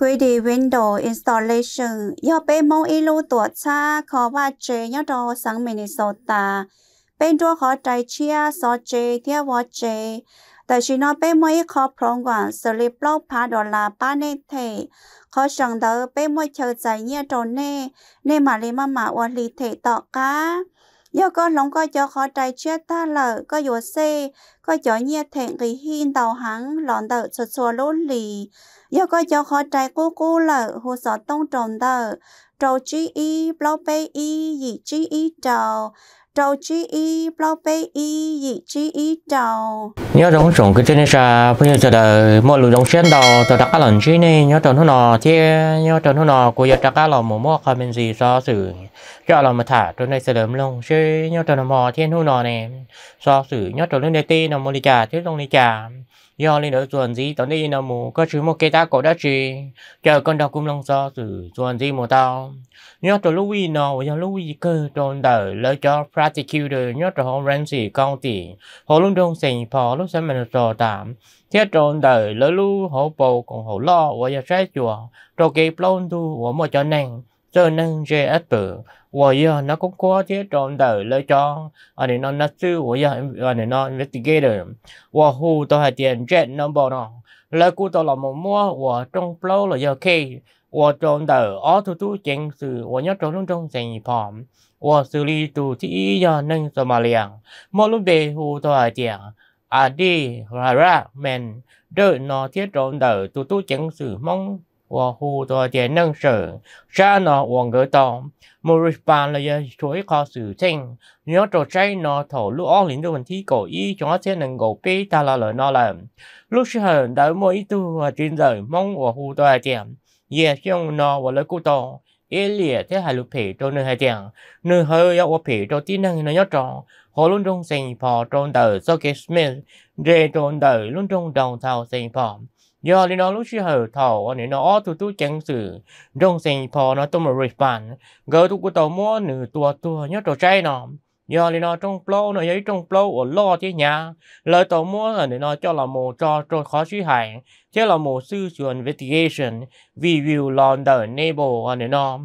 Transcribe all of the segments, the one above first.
Language Window Installation yo be mo ilu tua cha ko wa che yo do sang Minnesota. Bên đua khó trái chia so che tia wa che. Tại chỉ nó bên mỗi khó prong quản xử lý blog phá đồ là ba nê thể. Khó chẳng đỡ bên mỗi chờ giải nhia đồ nê. Nê mà lý mà mà ua lý thể tọ cá. Yo có long có cho khó trái chia ta lợ có yếu xê. Có cho nhia thể nghỉ hiên tàu hắn lòn đỡ cho chua lô lì yo có yêu khó trái cô cô lợ hồ sọ tông tròn tờ trâu chi y bao bê y dị chi y trâu trâu chi y bao bê y dị chi y trâu nhớ trong trồng cái tên sa bây giờ giờ mọi lúc dòng xuyên đầu tờ đã lần chi này nhớ trong hôm nọ thì nhớ trong hôm nọ cô giờ đã là một mốc hay mình gì so sự cho là mà thả trốn này sẽ lớn lông chứ nhớ trong trồng mò thiên hôm nọ này so sự nhớ trong lên đây tê nó mua đi trà chứ không đi trà do lên đó chuẩn gì tao đi là mù có chứ một cái ta cổ đã chỉ chờ con đọc cũng long do từ chuẩn gì một tao nhớ từ lưu vi nó giờ lưu vi cơ tròn đời lấy cho prosecutor nhớ từ hôm rèn gì con tỷ họ luôn đông sành phò lúc sáng mình trò tạm thế tròn đời lấy lưu họ bầu còn họ lo và giờ sẽ chùa trò kỳ plon tu của một cho nàng cho nên dễ áp bự và giờ nó cũng có chế trộn đời lựa chọn, anh đây nó nó sư và giờ ở đây nó investigator và hồ tôi hay tiền chết nó bỏ nó lời cô tôi là một mua và trong flow là giờ khi và trộn đời ở thủ tu chính sự và nhớ trộn trong trong thành phòng và xử lý tù thị giờ nâng Somalia một lúc về hồ tôi hay tiền à đi ra ra men đợi nó thiết trộn đời tu tu chính sự mong 我护着点能手，山呢我个懂，莫瑞班了也做一个事情，你要做这呢头路二零的问题够一，总要先能够被打了了那了，路是很的每一度啊，真的梦我护着点，也像呢我来顾懂。ít lìa thế hai lúc phê trâu nơi hai tiếng nơi hơi yếu phê trâu tí năng nó nhớ tròn họ luôn trong sinh phò trôn đời so kế smith rê trôn đời luôn trong đồng thao sinh phò giờ thì nó lúc chưa hở thầu ấy nó tu tu chẳng sự trong sinh phò nó tu mà phản gỡ tu của tàu mua nửa tua tua nhớ trò chơi nó giờ thì nó trong flow nó giấy trong flow ở lo thế nhà lời tàu mua là để nó cho là một trò trò khó suy hại thế là một sư chuẩn investigation review lon the anh ấy nó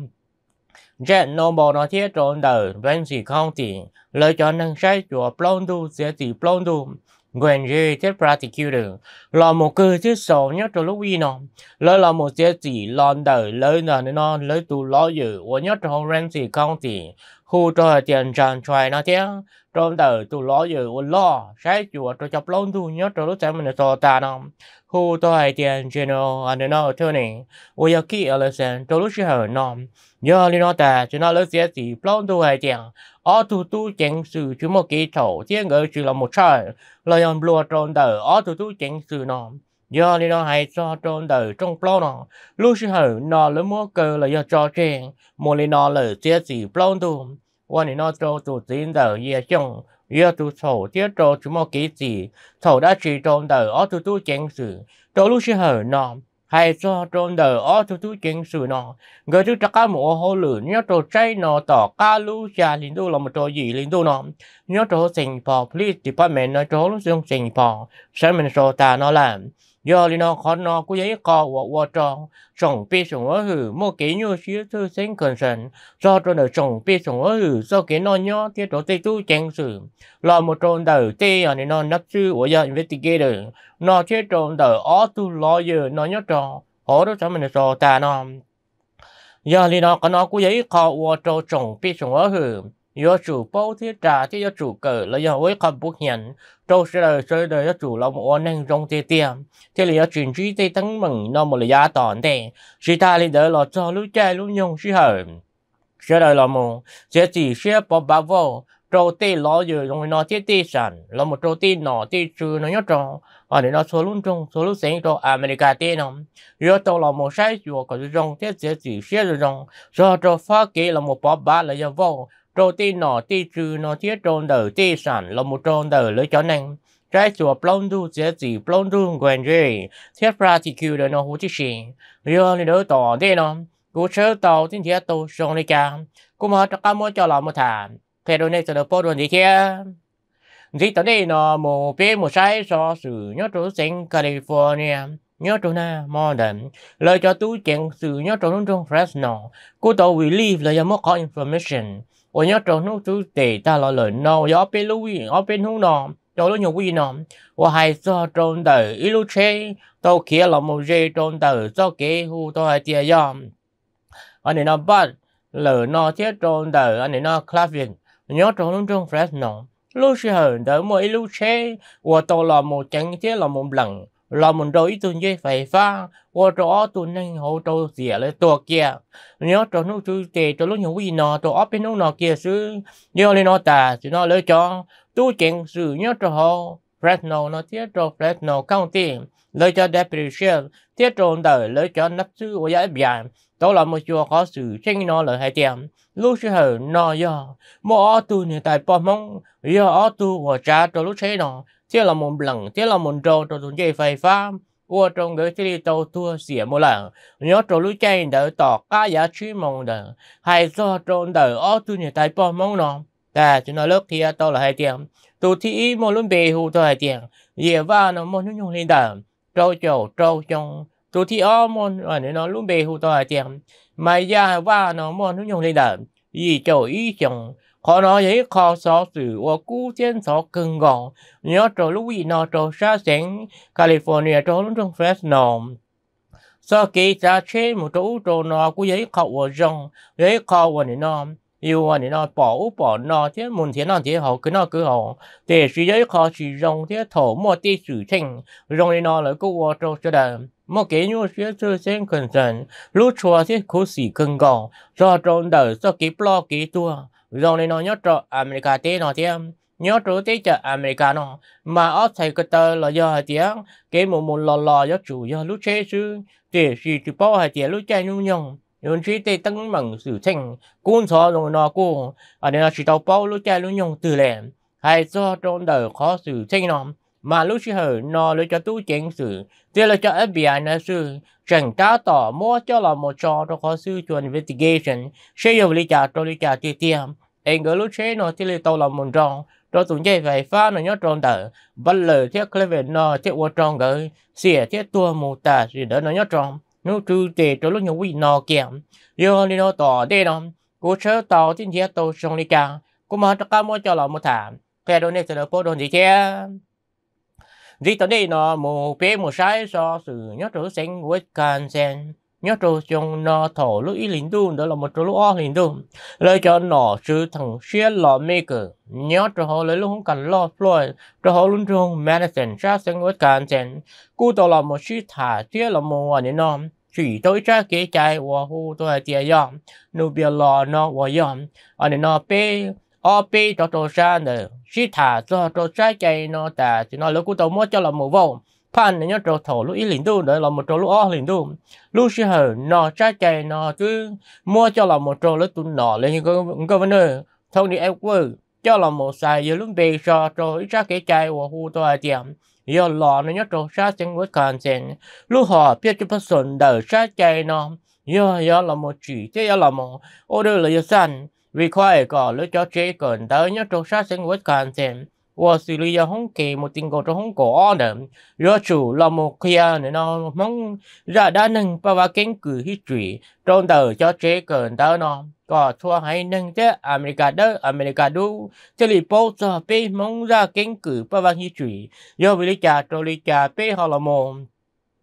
Jack Noble nó thiết trộn đời Ramsey County, lời cho năng sai chùa Blondie sẽ chỉ Blondie quen gì chết practicular là một cơ chứ sổ nhất trong lúc vi nó lời là một chế chỉ lon đời lời nên nó lời tu lo dự của nhất trong ren thì không thì khu cho tiền tràn xoay nó thế trong đời tu lo dự của lo sai chùa cho chập lâu tu nhất trong lúc xem mình so ta nó khu cho tiền general anh à, nó thưa này ôi giờ kia là xem trong lúc sẽ hở nó giờ nó ta cho nó lời chế chỉ lâu tu hai tiền ở tu tu chỉnh sự chú một kỹ thổ thiên ngữ chỉ là một trời lời ông lùa trôn đời ở tu tu chỉnh sự nó do đi nó hay cho trôn đời trong plo nó lúc sư hở nó lấy mua cơ là do cho trên một lý nó là chia gì plo tu quan lý nó cho tu tiến đời dễ chung do tu thổ thiết trô chú một kỹ gì thổ đã chỉ trôn đời ở tu tu chỉnh sự trô lúc sư hở nó hay cho trôn đời ở chú chú chính sự nó người chú chắc mùa hồ lử nhớ trò cháy nó tỏ ca lưu xa linh đô là một trò gì linh đô nó nhớ trò sinh phò police department nó trò lúc xương sinh phò sáng mình sổ ta nó làm giờ thì nó khó nó cứ giấy cò và và tròn sòng pi sòng ở hử mô kế nhu xí thứ sinh cần sẵn do cho nó sòng pi sòng ở hử do kế nó nhó thì chỗ tây tu chèn sử lo một tròn đầu tê ở này nó nấp sư của giờ investigator nó thiết tròn đầu ở tu lo giờ nó nhớ tròn họ đó sao mình sò ta nó giờ thì nó có nó cứ giấy cò và tròn sòng pi sòng ở hử do chủ bao thiết trả cho do chủ cờ là do với không bút hiền trâu sẽ đời chơi đời do chủ lòng ôn năng trong tê tiền. thế là do chuyển trí tê thắng mừng nó một là giá toàn tê sĩ ta lên đời là cho lũ trai lũ nhung sĩ hở sẽ đời là mù sẽ chỉ sẽ bỏ bà vô trâu tê lo giờ rồi nó tê tê sẵn là một trâu tê nó tê trừ nó nhớ trâu ở để nó số luôn trong số lúc sinh cho America tê nó do trâu là một sai chùa có trong tê sẽ chỉ sẽ rồi trong do trâu phát kỹ là một bỏ bà là do vô rồi tì nọ tì trừ nó thiết trôn đờ tì sản là một trôn đờ lưỡi chó năng trái chùa plong du chế gì plong du quen gì thiết ra thì kêu đời nó hú chí xì riêng lên đỡ tỏ thế nó cú sớ tàu tin thiết tàu sông lấy ca cú mà chắc cá mua cho là một thả thế đôi này sẽ được bớt luôn gì kia dĩ tới đây nó một bé một sai so sự nhớ trú sinh California nhớ trú na modern lời cho tú chuyện sự nhớ trú trong Fresno cú tàu we live lời cho mất có information 我要找那主题，大老人呢，要被路易，要被弄呢，找了牛胃呢，我还是中的一路车，到起了某些中的做给户都还这样，啊你那把了那些中的啊你那 clavian，你要找那种 fresh 呢，路是很的，某一路车，我到了某整些了某冷。là một đôi tuần dây phải pha qua chỗ tuần nên hỗ trợ gì lại tổ kia nếu cho nó chú tệ chỗ lúc nhiều gì nọ tổ ấp bên nó nọ kia chứ nhiều lên nó ta chỉ nó lấy cho tu chuyện sự nhớ cho họ Fresno nó tiếp cho Fresno County lấy cho Depression tiếp cho đời lấy cho nắp sư của giải biển đó là một chùa có sự tranh nó lợi hai tiệm lúc sẽ hở nó do mỗi tu này tại bom mong do tu của cha cho lúc chế nó chế là một lần chế là một trâu trâu chúng chơi phải pha ua trong đứa chơi tàu thua xỉa một lần nhớ trâu lũ chơi đỡ tỏ cá giá truy mong đỡ hay do trâu đỡ ó tu nhà tài bò mong nó ta chúng nó lớp thì tao là hai tiền tu thì một luôn bề hù tao hai tiền dìa va nó một nó nhung lên đỡ trâu chầu trâu trong tu thì ó một ở nó luôn bề hù tao hai tiền mày ra va nó một nó nhung lên đỡ gì chầu ý chồng khó nói dễ khó so sự và cú chiến so cưng gọn nhớ trò lúc gì nó trò xa sáng California trò lúc trong Fresno sau khi ta chế một chỗ trò nó cú giấy khó và rong dễ khó và nó yêu anh nó bỏ bỏ nó thế muốn thế nó thế họ cứ nó cứ họ để suy giấy khó suy rong thế thổ mua tí sự thành rong nó lại cú vô trâu cho đời mà cái nhu suy tư sen cần dần lúc chùa thế cố sĩ cưng gò do trôn đời sau khi blog cái tua rồi nó nhớ cho America tí nó thế nhớ chỗ tí cho America nó mà ở thầy cái tờ là do hai tiếng cái một một lò lò do chủ do lúc chế chứ để chỉ chỉ bao hai tiếng lúc chạy nhung nhung nhưng chỉ tê tăng bằng sự thành cuốn xó rồi nó cô ở đây là chỉ tàu bao lúc chạy lúc nhung từ lẻ hay do trong đời khó sự thành nó mà lúc xưa hở nó lấy cho tu chính sự thế là cho FBI nó sự chẳng ta tỏ mua cho là một trò đó có sự chuẩn investigation sẽ dùng lý trả cho lý trả tiền tiền anh gửi lúc chế nó thì lấy tàu là một tròn rồi tụi nhảy phải phá nó nhớ tròn tờ bắt lời thế về nó thiết qua trọng gỡ xỉa thiết tua mù tà gì đỡ nó nhớ tròn nó trừ tệ cho lúc nhớ quỷ nó kìa giờ đi nó tỏ đây nó cố chớ tàu tin thế tàu xong lý trả cũng mà tất ca mua cho là một thảm cái đồ này sẽ được bố đồ gì chứ vì tới đây nó mù bé mù sai so sự nhớ chỗ sinh với can sen nhớ chỗ trong nó thổ lúc ý lính đun đó là một chỗ lúc o lính đun lời cho nó sự thằng xe lò mê cử nhớ chỗ họ lấy lúc không cần lo rồi chỗ họ luôn trong medicine ra sinh với can sen cú đó là một sự thả tiếc là một hoàn nó chỉ tôi cha kế chạy và hô tôi là tiền yom nụ bia lò nó và yom anh nó bé ở bên cho tôi cha nè chỉ thả cho tôi trái cây nó ta chỉ nói lúc tôi mua cho là một vòng, pan nên nhớ trâu thổ lúc ý liền tu đấy là một trâu lúc ó liền tu lúc xí hở nó trái cây nó cứ mua cho là một trâu lúc tu nọ lên như cái cái vấn đề thôi đi em quên cho là một sai giờ lúc bị cho trâu ít trái cái chay và hu tôi tiệm giờ lò nên nhớ trâu sát chân với con sen lúc họ biết cho person đời trái cây nó giờ giờ là một chỉ thế giờ là một order là giờ xanh vì khoai có lựa cho chế cần tới nhớ trục sát sinh Wisconsin. Và xử lý cho hông kỳ một tình cầu trong hông cổ ổn đẩm. Rõ chủ là một kia à, nên nó mong ra đa nâng và bà kinh cử hít trụy. Trong tờ cho chế cần tới nó. Có thua hay nâng thế America đó, America đu. Thế lì bố cho bê mong ra kinh cử và bà hít trụy. Do vì lý trà trô lý trà bê họ là một.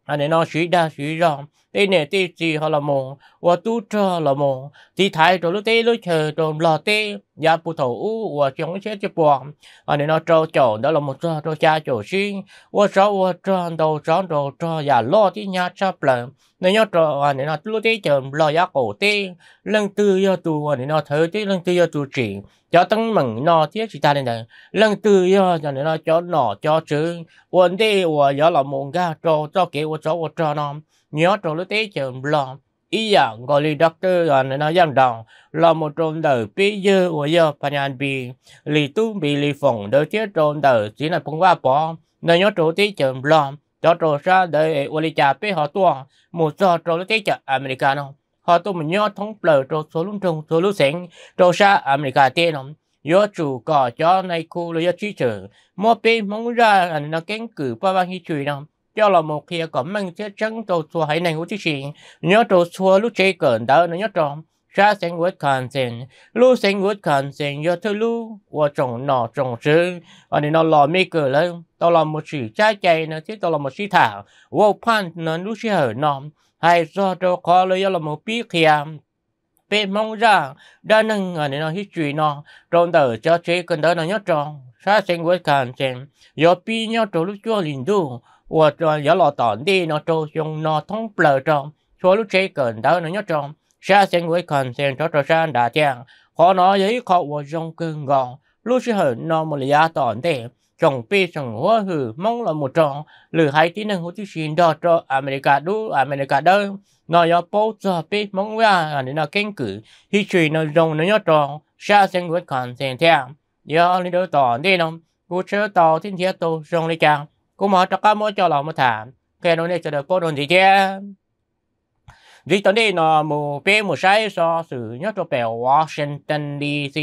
Anh ấy nó suy đa suy rộng tê nè tê gì họ là mồ và tu cho là mồ thì thái rồi lúc tê lúc chờ rồi lò tê giá bù thầu u và chống sẽ cho bò ở đây nó trâu chỗ đó là một trâu trâu cha chỗ xí và sáu và trâu đầu sáu đầu trâu giả lo thì nhà cha bờ nên nhớ trâu ở đây nó lúc tê chờ lò giá cổ tê lần tư do tu ở đây nó thở tê lần tư do tu chỉ cho tăng mừng nó thiết chỉ ta đây lần tư do cho nên nó cho nọ cho chứ quên đi và do là một ga trâu cho kế và cho và cho nó nhớ trong lúc tế trường lòng ý dạng gọi lý doctor gần nó giang đồng là một trong đời bí dư của giờ panyan bi lý tu bị lý phòng đỡ chết trong đời chỉ là phong qua bỏ nó nhớ trong lúc tế trường lòng cho trò ra đời ở lý trà bí họ tua một số trong lúc tế trường americano họ tu mình nhớ thống bờ trong số lúc trong số lúc sáng trong xa america tiên không yo chủ cỏ cho này khu là yo chi trở mua bên mong ra là nó kén cử ba băng hi chùi nào cho là một khi có mang chết trắng tổ chùa hãy này của chị chị nhớ tổ chùa lúc chơi cẩn đó nó nhớ trộm ra sinh quyết cần sinh lúc sinh quyết cần sinh do thứ lúc và trồng nọ trồng chứ ở đây nó lò mi cờ lên đó là một sự trái chay nữa chứ là một sự thảo vô pan nó lúc sẽ hở nọ hay do cho khó lấy là một biết kia bên mong ra đa năng ở đây nó hít chuyện nó trong tờ cho chế cần đó nó nhớ tròn ra sinh quyết cần sinh do pi nhau trộn lúc chua liền 我这也老当地那周兄那通不了账，说了这个到那要账，啥行为看见这这山大将，可能也靠我用更高，路是很那么厉害当地。trong pi sừng hoa hử mong là một tròn lử hai tí năng hữu tí xin đó cho America đu America đơn nó yếu bố cho pi mong ra à nên nó kinh cử hi trì nó rồng nó nhớ tròn xa sen quyết còn sen theo yếu lý đối tỏ đi nông cú chớ tàu thiên thiết tù rồng lý càng cô mở cho cá mỗi cho lòng một thảm cái nó này sẽ được cô đơn gì chứ dưới tuần đi nó mù bê mù sai so sự nhớ cho bè Washington DC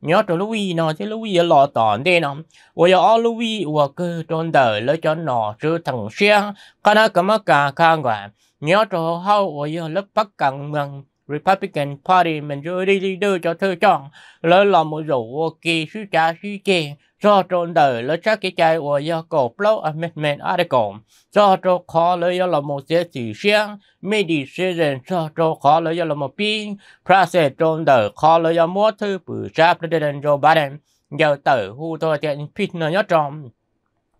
nhớ cho Louis nó chứ Louis lò tòn đi nó ôi ở Louis ủa cứ trôn đời lấy cho nó chứ thằng xe cái nó cầm cả cả quả nhớ cho hậu hao ôi lớp bắc càng mừng Republican Party Majority Leader cho thơ chọn lỡ lò mũ rủ kỳ sư trả sư chê do trộn đời lỡ chắc cái chai của do cổ blow amendment article do cho khó lỡ do lò mũ sẽ chỉ xuyên mê đi xê rèn do trộn khó lỡ do lò mũ pin process trộn đời khó lỡ do mua thư bử ra President Joe Biden giờ tử hù thôi tiện pít nó nhớ trọng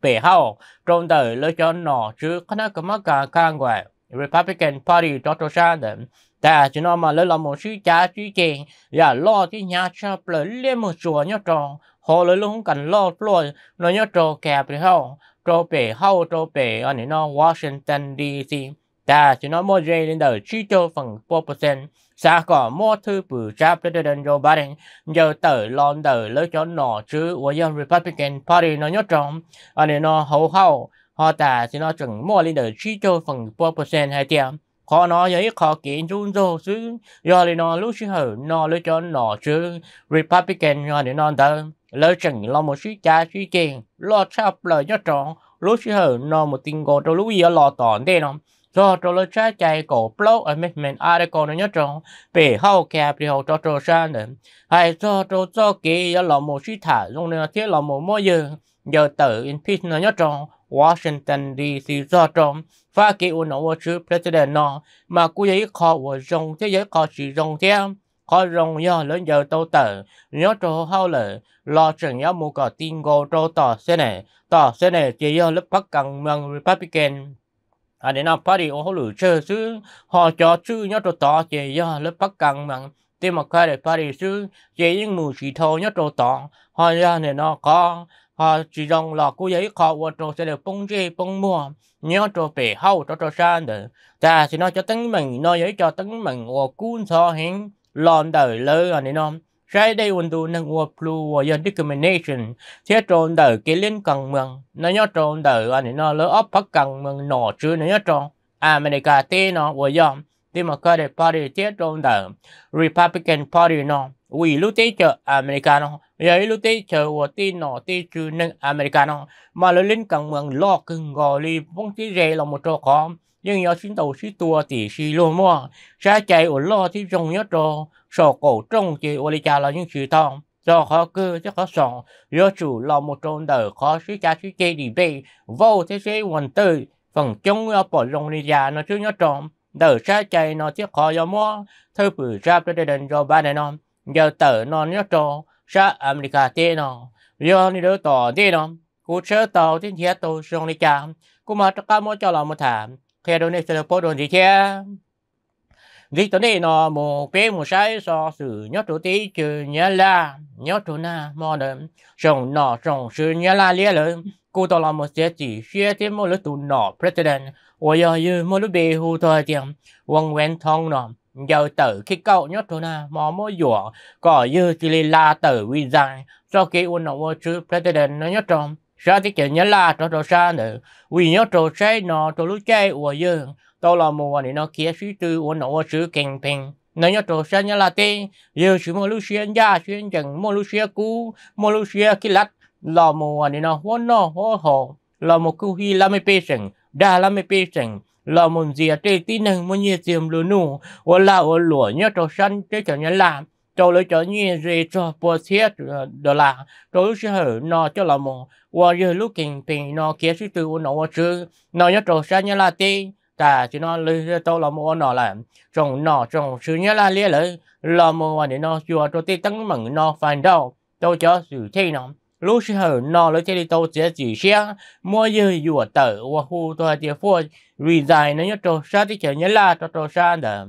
bể hậu trộn đời lỡ cho nọ chứ khá nó có mắc cả càng quài Republican Party Dr. Sanders ta à, chỉ nói mà lấy là một suy cha suy chè và dạ, lo cái nhà cho bờ lên một chùa nhá tròn họ lấy luôn cần lo rồi nó nhá trò kẹp thì hao trò bể hao trò bể ở này nó Washington DC ta chỉ nói mỗi giây lên đời chỉ cho phần bộ percent xa có mỗi thứ bự chắp cho đến Joe Biden giờ tới lon đời lấy cho nó chứ của dân Republican Party nó nhá tròn ở này nó hậu hao họ ta chỉ nói chừng mỗi lên đời chỉ cho phần bộ percent hay tiệm khó nói vậy khó kiện chúng tôi chứ do lý nó lúc chứ hở nó lựa chọn nó chứ Republican do lý nó tớ lựa chọn lo một suy cha suy kiện lo sắp lời cho trọn lúc chứ hở nó một tình cổ trong lúc giờ lo tỏn thế nó do cho lấy trái chạy cổ blog amendment article nó nhớ trọn về hậu kẹp thì hậu cho cho sang nữa hay do cho cho kỳ giờ lo một suy thả dùng nên thiết lo một mỗi giờ giờ tự impeach nó nhớ trọn Washington DC do trong và cái ổn nó chứ president nó mà cú giấy khó của rong thế giới khó chỉ rong thế khó rong nhớ lớn giờ tàu tờ nhớ trò hao lợ lo chừng nhớ mua cả tin gô trò tỏ xe này tỏ xe này chỉ nhớ lớp bắc cần mương Republican à nó nào party ô lử chơi chứ họ cho chứ nhớ trò tỏ chỉ nhớ lớp bắc cần mương Democratic Party chứ chỉ những mù chỉ thâu nhớ trò tỏ họ ra này nó có họ chỉ rằng là cô ấy khó và trò sẽ được bông dê bông mua nhớ trò bể hậu trò trò xa nữa ta thì nó cho tính mình nó ấy cho tính mình và cuốn so hình lòn đời lơ anh em không trái đây ổn đủ năng ổn plu và dân discrimination thế tròn đời cái liên cần mường nó nhớ tròn đời anh em nó lỡ ấp phát cần mường nổ chứ nó nhớ tròn America tê nó và dân Democratic Party thế tròn đời Republican Party nó vì lúc tế chờ Americano vì lúc tế chờ của tin nọ tế chữ nâng Americano mà lời lên càng mừng lo cưng gọi li vong tí rè là một trò khó nhưng nhớ xin tàu xin tua tỷ xí luôn mua xa chạy ở lo thì dùng nhớ trò sò cổ trong chị ô lì cha là những sự thong do khó cơ chứ khó sòng do chủ là một tròn đỡ khó xí cha xí chê đi về, vô thế xế quần tư phần chống ở bỏ rồng lì già nó chứ nhớ tròn đỡ xa chạy nó chứ khó do mua thơ bự ra cho đền cho ba này non giờ tờ nó nhớ cho sa America tê nó giờ đi đỡ tỏ tê nó cú chớ tàu tin thiết tàu sông đi chạm cú mà tất cả mỗi cho là một thảm khi đôi nên sẽ được bố đồn gì thế dịch tới đây nó một bé một sai so sự nhất chỗ tí chứ nhớ là nhớ chỗ na mò đầm sông nọ sông sự nhớ là lia lớn cô tao làm một sẽ chỉ xe thêm một lúc tụ nọ president ôi ơi một lúc bê hù thời tiền quăng quen Thông nọ giờ tử khi cậu nhớ thôi na mò mò dùa có dư thì là tử vi dài sau khi quân ông chứ president nó nhớ trong ra thì chỉ nhớ là cho cho xa nữa vì nhớ cho say nó cho lúc chơi của dư tôi là mùa này nó kia suy tư quân ông chứ kinh ping nó nhớ cho xe nhớ là tê dư chứ mua lúc xe nhà xuyên chẳng mua lúc xe cũ mua lúc xe kí lát là mùa này nó hoa nó hoa hồ là một cú hi là mấy sừng đa là mấy sừng là muốn gì thì tin này muốn gì tìm lúa nụ và là ở lúa nhớ cho săn chứ chẳng nhà làm cho lấy cho như gì cho bữa thiết đồ là cho lúc sẽ hở nò cho là mồ và giờ lúc kinh tình nò kia sự từ nò và chứ nò nhớ cho săn nhớ là tin ta chỉ nó lấy cho là mồ nò là trong nò trong sự nhớ là lia lấy là mồ và nò chùa cho tin tăng mừng nò phản đâu tôi cho sự thi nào lúc sau nó lấy chơi đi tàu chế chỉ xe mua dư dùa tờ và khu tòa địa phương vì dài nó nhớ trò sa thì chờ nhớ là trò trâu xa đờ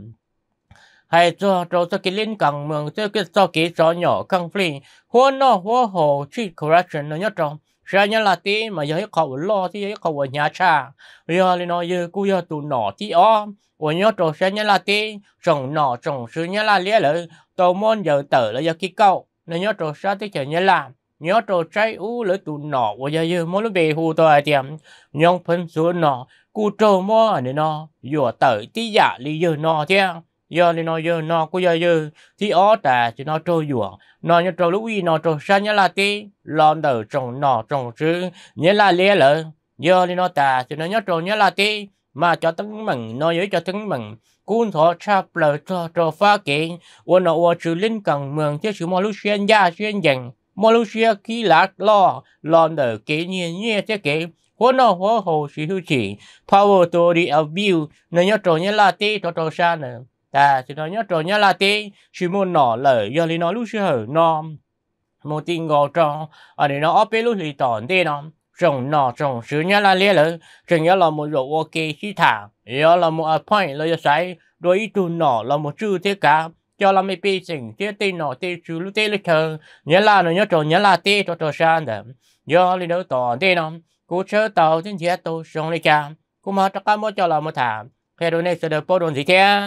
hay cho trâu cho cái liên cẳng mường cho cái cho cái trò nhỏ căng phi hoa nó hoa hồ chỉ correction nó nhớ trò sa nhớ là tí mà giờ cậu lo thì giờ cậu nhà cha giờ thì nói giờ cú giờ tụ nọ thì ó ở nhớ trò sa nhớ là tí trồng nọ trồng sứ nhớ là lía lỡ tàu môn giờ tờ là giờ cái câu nó nhớ trò sa thì chờ nhớ là nhớ trò trái u lưỡi tụ nọ và giờ giờ mỗi lúc về hù tòa tiệm nhông phân số nọ cụ trâu mò ở nọ giờ tới tí giả lý giờ nọ thế giờ lý nọ giờ nọ cụ giờ giờ thì ó tà chỉ nó trâu vừa nọ nhớ trâu lúc uy nọ trâu sa nhớ là tí lòng đầu trồng nọ trồng chứ nhớ là lé lỡ giờ lý nọ tà chỉ nó nhớ trâu nhớ là tí mà cho tấn mừng nó giới cho tấn mừng cuốn thọ chạp lời cho trò phá kiện ua nọ ua trừ linh cần mường chứ sự mò lúc xuyên gia xuyên dành Malaysia ký lạc lo lo nở kế nhiên nhé chế kế hồ nó hồ hồ sĩ hữu chỉ thao vô tổ đi ở biểu nó nhớ trò nhớ là tê trò trò xa nè ta chỉ nó nhớ trò nhớ là tê chỉ muốn nọ lở giờ lý nó lúc sẽ hở nó một tin ngò trò ở đây nó ốp bê lúc lý tỏn tê nó trồng nọ trồng sứ nhớ là lê lở trồng nhớ là một rộ kê khí thả nhớ là một appoint là giờ sai đôi ít tu nọ là một chữ thế cả cho làm mấy bị sinh chứ tin nọ tin chú lúc tin lúc thường nhớ là nó nhớ trò nhớ là tin cho trò sang đó do lên đầu tỏ tin nó cú chớ tàu trên chiếc tàu sông lên cả cú mà tất cả mọi cho là một thảm khi đó này sẽ được bao đồn gì thế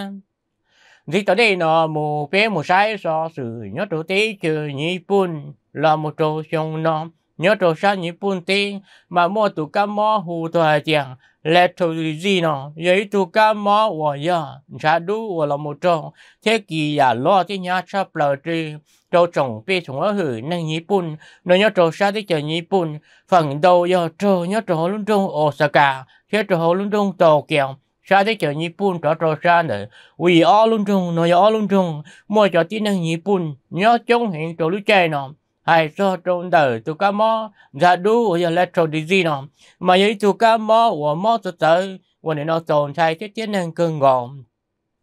gì tới đây nó một bé một sai so sự nhớ trò tí chưa nhị bun là một trò sông nó nhớ trò sa nhị bún tê mà mua tụ cá mò hù tụ hai tiền lẹ trò gì nó giấy tụ cá mò của ya sa đu của là một trò thế kỳ giả lo thế nhà sa bờ trì trò trồng bê trồng ở hử năng nhị bún nó nhớ trò sa thế chờ nhị bún phần đầu ya trò nhớ trò luôn trong Osaka thế trò luôn trong Tokyo sa thế chờ nhị bún trò trò sa nữa vì ở luôn trong nó ở luôn trong mua cho tí năng nhị bún nhớ chống hiện trò lũ chơi nó ai cho trong đời tụ cá mò ra đu ở giờ lết đi gì nó mà ấy tụ cá mò của mò tụ tới của nó tồn tại cái tiếng năng cường gòn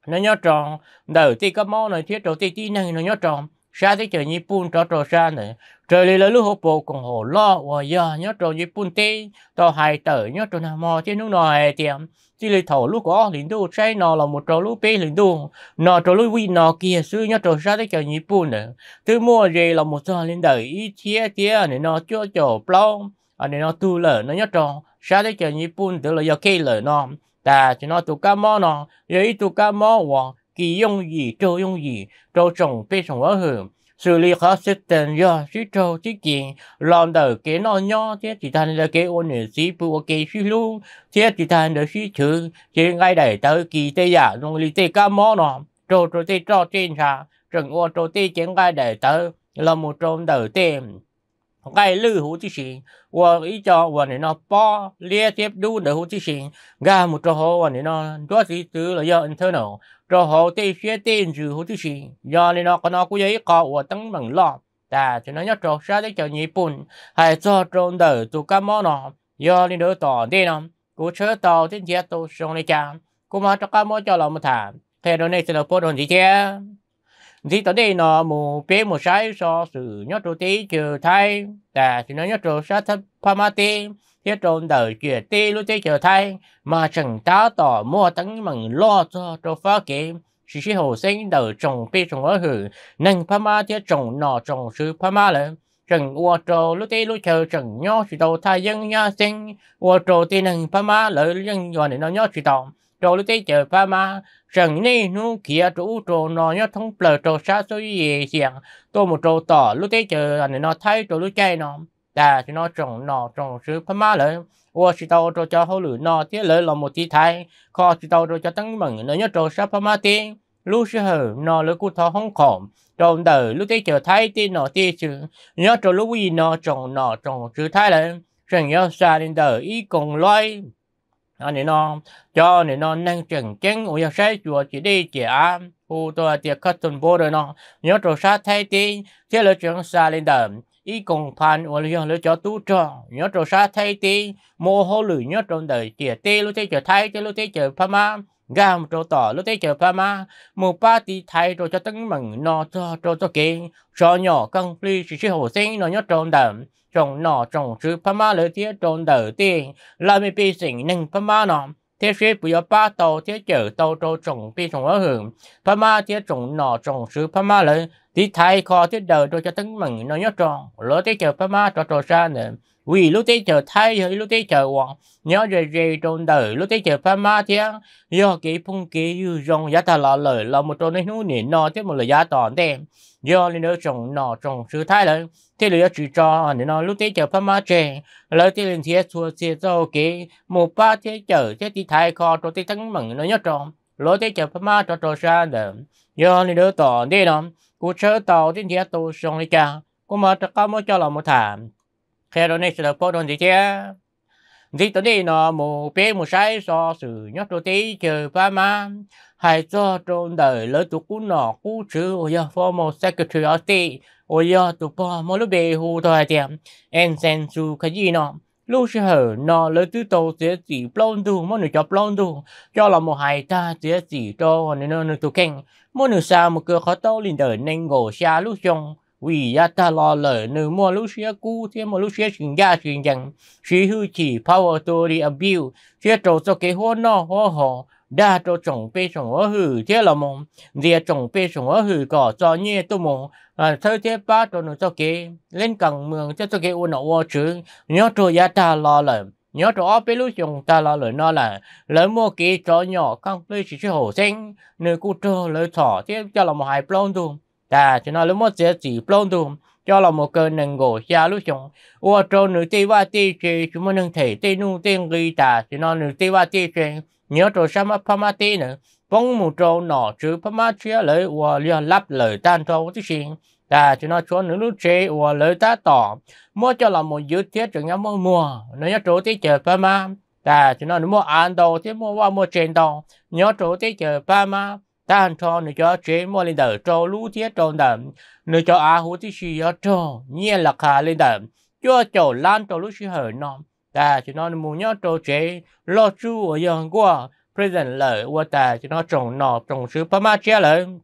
nó nhớ tròn đời thì cá mò này thiết trâu thì tiếng năng nó nhớ tròn xa thế chờ nhị bún cho trò sa nữa trời lì lỡ lúc hộp bộ còn hồ lo và giờ nhớ trò nhị bún tê tao hai tử nhớ trò nào mò trên nước nòi tiệm chỉ lì thổ lúc có liền đu say nò là một trò lúc bê liền đu nò trò lúc vi nò kia xứ nhớ trò sa thế chờ nhị bún nữa thứ mua gì là một trò liền đời ít chia chia này nò chưa chỗ plong anh nó tu lỡ nó nhớ trò sa thế chờ nhị bún tự là giờ kia lỡ nò ta chỉ nó tụ cá mò nó rồi tụ cá mò hoặc kỳ dùng gì trâu dùng gì trâu trồng bê trồng ở hưởng xử lý khó sẽ tên do suy trâu suy kiện làm đầu cái nó nhỏ thế chỉ thành là cái ôn nửa sĩ bù ok suy luôn thế chỉ thành là suy chữ thế ngay đẩy tới kỳ tây giả dùng lý tây ca mó nó trâu trâu tây cho trên xa rừng ô trâu tây chén ngay đẩy tới là một trong đầu tiên, cái lư hữu chí xin và ý cho và này nó bỏ liên tiếp đu để hữu chí xin gà một trò hồ và này nó đó chỉ từ là do internal rồi hồ tê xe tên dù hồ tư sĩ do nên nó có nó cũng giấy có của tăng bằng lọ ta cho nó nhất rồi sao để cho nhị bùn hay cho trộn đỡ tụ cá mò nó do nên đỡ tỏ đi nó cú chớ tàu trên xe tàu sông này cha cú mà cho cá mò cho lòng một thả thế đó này sẽ là phố đồn gì chứ thì tới đây nó mù bé một sai so sự nhất rồi tí trừ thay ta cho nó nhất rồi sao thấp phamati thay mà tỏ 一种的决定路在球台，马上打倒莫等们落着着发给。是些后生的种被种而去，能他妈的种哪种是他妈人？trận ô trô lúc tê lúc chờ trận nhó chỉ đầu thai dân nhá sinh ô trô tê nâng phá ma lợi dân dò này nó nhó sự đầu trô lúc tê chờ phá ma trận nê nu kia trú trô nọ nhó thông bờ trô xa số dị xiang tô một trô tỏ lúc tê chờ này nọ thay trô lúc chay nó ta chỉ nói trồng nọ trồng sứ phá má lợi ô chỉ tao cho cho hậu lử nọ tiếc lợi là một tí thay, kho chỉ tao cho cho tăng mừng nơi nhớ trồng sáp phá má lúc sư hở nọ lỡ cú thọ không khổm trong đời lúc thấy chờ thái tí nọ tí chứ nhớ trồng lúc gì nọ trồng nọ trồng sứ thay lợi rằng nhớ xa đến đời ý còn loay anh nên nó cho nên nó năng chừng chén ủi sai chùa chỉ đi chỉ á u tôi tiệc khách tuần bố rồi nó nhớ trồng sát thay tí thế lỡ trường xa lên đời ý công thành và lý lựa cho tu trò nhớ trò sa thay tê mô hô lử nhớ trò đời chia tê lúc thế trở thay tê lúc tê trở pha ma gam trò tỏ lúc thế trở pha ma một ba tì thay trò cho tấn mừng nọ cho trò cho kê cho nhỏ căng phi chỉ chỉ hồ sinh nọ nhớ trò đậm trồng nọ trồng sư pha ma lỡ thế trò đời tê là mi pi sinh nâng pha ma nọ thế sĩ bị ở ba tàu thế chữ tàu trâu trồng bị trồng ở hưởng pha ma thế trồng nọ trồng sứ pha ma lợi tí thay kho thế đời tôi cho tấn mừng nó nhớ tròn lỡ thế chữ pha ma cho trò xa nữa vì lúc thế chờ thay rồi lúc thế chờ hoàng nhớ rồi rồi trong đời lúc thế chờ pha ma thế do cái phong kế dùng dòng giá ta lọ lời là một trò nên nó nỉ thế một lời giá toàn thêm do lên nữa trong nọ trong sự thái lớn thế là chỉ cho nên nó lúc thế chờ phát má trẻ lấy thế lên thế xua xe sau kế một ba thế chờ thế thì thái kho cho thế thắng mừng nó nhớ trồng lối thế chờ phát má cho cho xa đỡ do lên nữa tỏ đi nó cú sơ tàu đến thế tôi xong đi cha cú mà cho cá mới cho là một thảm khi đó này sẽ được bao đồn gì chứ thì tới đây nó mù bé mù sai so sự nhóc tí chờ ba má hay cho trong đời lỡ tụ cú nọ cú chứ ôi giờ for một secretary ôi giờ tụ bỏ mỗi lúc bề hù thôi à tiệm em xem chú cái gì lúc sẽ nó lỡ tứ tổ sẽ chỉ plon du mỗi nửa cho plon du cho là một hai ta sẽ chỉ cho nên nó tụ keng mỗi nửa sao một cửa khó to lên đời nên ngồi xa lúc trong vì ya ta lo lỡ nữ mua lúc xia cú thế mà lúc xia xin gia xin rằng xí hư chỉ power to the abuse xia trâu cho cái hôn nó hô hò đa cho chồng bê chồng ở hử thế là mong dìa chồng bê chồng ở hử cỏ cho nhẹ tôi mong à thơ thế ba cho nó cho cái lên cẳng mường cho cho cái ô nó ô chứ nhớ cho ya ta lo lỡ nhớ cho rõ bé lúc dùng ta lo lỡ nó là lỡ mua cái cho nhỏ không lấy chỉ cho hồ sinh nơi cô trơ lỡ thỏ thế cho là một hai plon luôn ta cho nó lúc mất sẽ chỉ plong tùm cho là một cơn nâng gỗ xa lúc xong ua cho nữ tì và tì chê chú mình nâng thể tì nung tiên ghi ta cho nó nữ tì và tì chê nhớ cho sao mà phá tì nữa bóng mù trâu nọ chứ phá má chia lấy ua lia lắp lời tan trâu tí xin ta cho nó cho nữ lúc chê ua lời ta tỏ mua cho là một dự thiết cho nhau mua mùa nó nhớ chỗ tí chờ phá má ta cho nó mua ăn đồ tí mô qua mô trên đồ nhớ chỗ tí chờ phá má 但朝你叫这么领导，朝路铁中的，你叫阿胡的需要朝，你也拉卡领导，叫叫兰朝路是很难，但就那你木要朝这老朱我养过，present 了我但就那种那种是不嘛这人，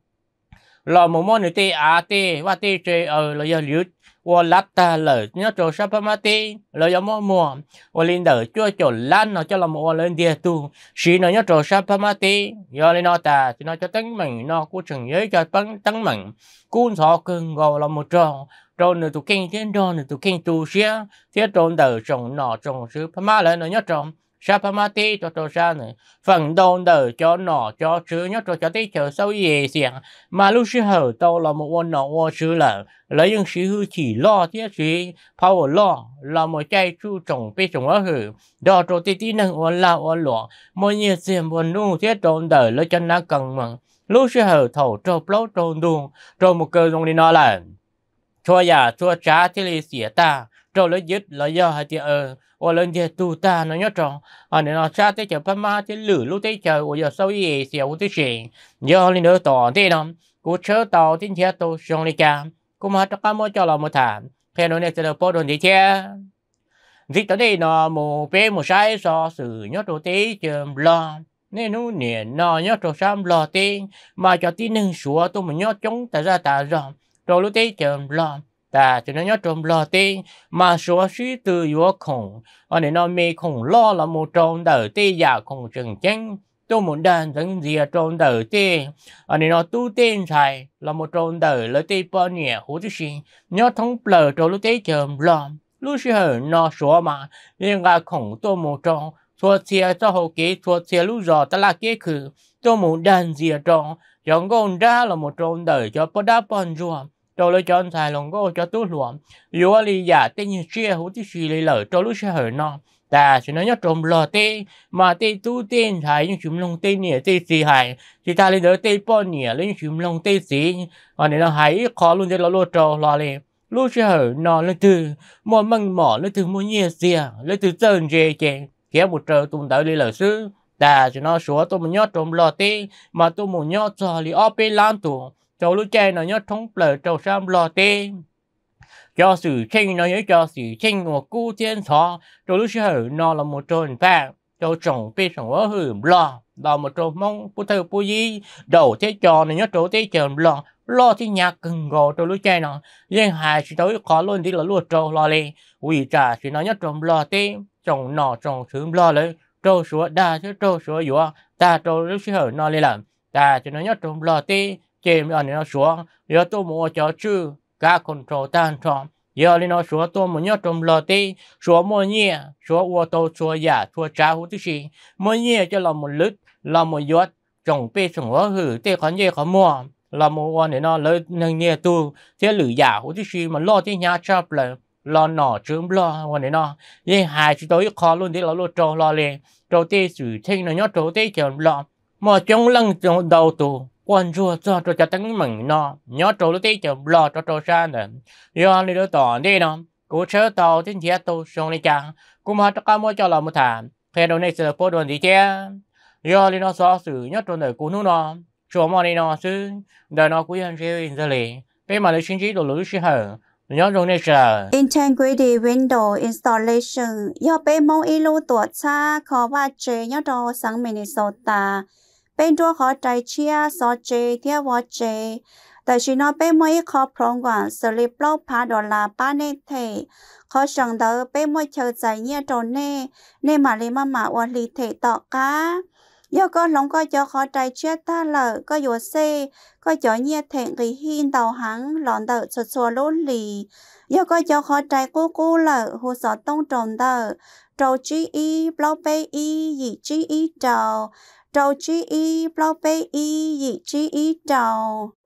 老某某你的阿的我的这呃要留。我拉达了，你要做什么嘛的？了要么么？我领导就做烂了，叫了么我领导都，是呢要做什么嘛的？要领导达，就那叫登门，那古城也叫登登门，古草更高了么着？rồi nữa tụi kinh trên rồi nữa tụi kinh tu xia thế trốn đời trồng nọ trồng sứ phá má lên nữa nhớ trồng sapamati cho cho sa này phần đông đời cho nọ cho chứ nhất cho cho tí chờ sâu gì xiang mà lúc sư hở tao là một quân nọ quân sư là lấy những sư hư chỉ lo thiết chỉ power lo là một chạy chú trọng bị trọng ở hử đó cho tí tí năng quân la quân lọ mỗi nhiều tiền quân nung thiết đồn đời lấy chân nó cần mà lúc sư hở thầu cho plot đồn đồn cho một cơ dùng đi nó là cho già cho trả thì lì xỉa ta cho lấy dứt lấy do hai tiếng ơ 我人家都大那要种，啊，你那下在就爸妈在路路在走，我要收益小我的钱，你要你那懂的呢，我车到今天都上你家，我们这干么叫了么谈，看到你这个波动的天，你到底那么别么晒啥事，你都得怎么了？nên nó nè nó nhớ trò sam lò tê mà cho tí nâng sủa tôi mà nhớ chống ta ra ta rồi rồi lúc tê chờ lò ta cho nên nhớ trộm lo tê mà số suy từ yếu khủng, ở đây nó mê khủng lo là một trộm đỡ tê và khủng chừng chánh tôi muốn đàn dẫn gì trộm đỡ tê ở đây nó tu tên xài là một trộm đỡ là tê bao nhiêu hồ chứ gì nhớ thông bờ trộm lúc tê chồm lo lúc hở nó số mà nên là khủng tôi một trộm thua chia cho hồ kế thua chia lúc giờ ta là kế khử tôi muốn đàn gì trộm chẳng còn ra là một trộm đỡ cho bao đá bao nhiêu đồ lựa chọn xài lòng có cho tốt luộm dù ali giả tên như chia hữu tí xì lấy lỡ cho lúc sẽ hở nọ ta sẽ nói nhất trộm lò tê mà tê tu tên hài những chùm lông tê nỉa tê xì hài thì ta lên đỡ tê bò nỉa lên những chùm lông tê xì và nên là hãy khó luôn để lò lô trò lò lên lúc sẽ hở nọ lên từ mua măng mỏ lên từ mua nhẹ xìa lên từ sơn dê chè kéo một trời tùng tới đi lỡ xứ ta sẽ nói số tôi muốn nhớ trộm lò tê mà tôi muốn nhớ cho lý ở bên lan tù cho lúc chơi nó nhớ thống lờ cho sam lo tê cho sự sinh nó nhớ cho sự sinh của cu thiên thọ cho lúc chơi nó là một tròn vàng cho chồng bị chồng ở hử lo đó một trò mong bố thơ bố gì đầu thế trò này nhớ chỗ thế chờ lo lo thì nhà cần gò trò lúa chè nó riêng hai chỉ tới khó luôn thì là lúa trâu lo lên vì trả chỉ nó nhất trồng lo tê trồng nọ trồng sớm lo lên trâu sủa đa chứ trâu sủa dùa ta trâu lúc sửa nó lên làm ta chỉ nó nhất trồng lo tê chém mà anh nó xuống giờ tôi muốn cho chứ cả control tan trọng giờ anh nó xuống tôi muốn nhớ trong lò tí xuống mua nhẹ xuống ô tô xuống nhà, xuống trả hữu tư gì mua nhẹ cho là một lít là một giọt trồng bê trồng hoa hử tê khó nhẹ khó mua là một quan nó lấy năng nhẹ tu thế lử giả hữu tư gì mà lo thế nhà chập là lo nọ chứ lo quan nó nhưng hai chị tôi khó luôn thì là lo trâu lo liền trâu tê sử thanh nó nhớ trâu tê chờ lo mà trong lăng trong đầu tù quan rùa cho cho cho tấn mừng nó nhớ trâu lúc tí cho lo cho trâu xa nè do đi đứa tỏ đi nó cú sớ tàu trên xe tàu sông đi cha cũng mà cho cá mua cho là một thả khi đầu này sẽ phố đồn gì chứ do đi nó xóa xử nhớ chỗ nở cú nó nó chỗ mà đi nó chứ đời nó cũng hành xe in ra lì bây mà lấy sinh trí đồ lũ sư hở nhớ trâu này sợ integrated window installation do bên mong lưu tuột xa khó và chế nhớ trâu sáng Minnesota bên đó họ trái chia so chế theo họ chế tại vì nó bên mỗi khó phong quản xử lý bao phá đó là ba nét thể khó sáng đó bên mỗi chờ giải nhẹ trò nè nên mà lý mà mà quản lý thể tọ cá do có lòng có cho khó trái chia ta lợ có dùa xe có cho nhẹ thể người hiên tàu hắn lòng đỡ sụt sùa lỗ lì do có cho khó trái cô cô lợ hồ sọ tông tròn đỡ trâu chi y bao bê y dị chi y trâu 倒 Chi E，抛 Bei E，忆 Chi E 倒。